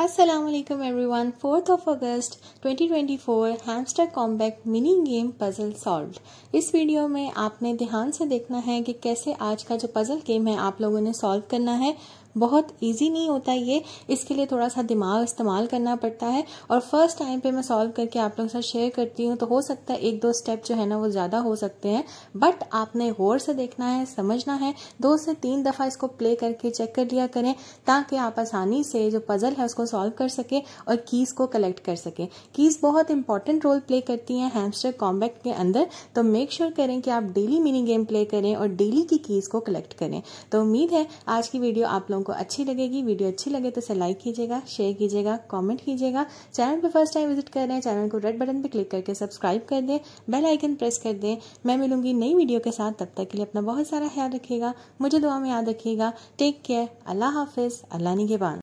Every everyone. 4th of August 2024 Hamster Kombat mini game puzzle solve इस video में आपने ध्यान से देखना है कि कैसे आज का जो पजल गेम है आप लोगों ने सॉल्व करना है बहुत ईजी नहीं होता ये इसके लिए थोड़ा सा दिमाग इस्तेमाल करना पड़ता है और फर्स्ट टाइम पे मैं सॉल्व करके आप लोगों के साथ शेयर करती हूँ तो हो सकता है एक दो स्टेप जो है ना वो ज़्यादा हो सकते हैं बट आपने गौर से देखना है समझना है दो से तीन दफ़ा इसको प्ले करके चेक कर लिया करें ताकि आप आसानी से जो पज़ल है उसको सॉल्व कर सकें और कीज़ को कलेक्ट कर सकें कीज़ बहुत इंपॉर्टेंट रोल प्ले करती हैं हेमस्टर कॉम्बैक्ट के अंदर तो मेक श्योर sure करें कि आप डेली मिनी गेम प्ले करें और डेली की कीज़ को कलेक्ट करें तो उम्मीद है आज की वीडियो आप लोगों लोगों को अच्छी लगेगी वीडियो अच्छी लगे तो इसे लाइक कीजिएगा शेयर कीजिएगा कमेंट कीजिएगा चैनल पर फर्स्ट टाइम विजिट कर रहे हैं चैनल को रेड बटन पर क्लिक करके सब्सक्राइब कर दें बेल आइकन प्रेस कर दें मैं मिलूंगी नई वीडियो के साथ तब तक के लिए अपना बहुत सारा ख्याल रखिएगा मुझे दुआ में याद रखिएगा टेक केयर अल्लाह हाफिज़ अल्लाह निगेबान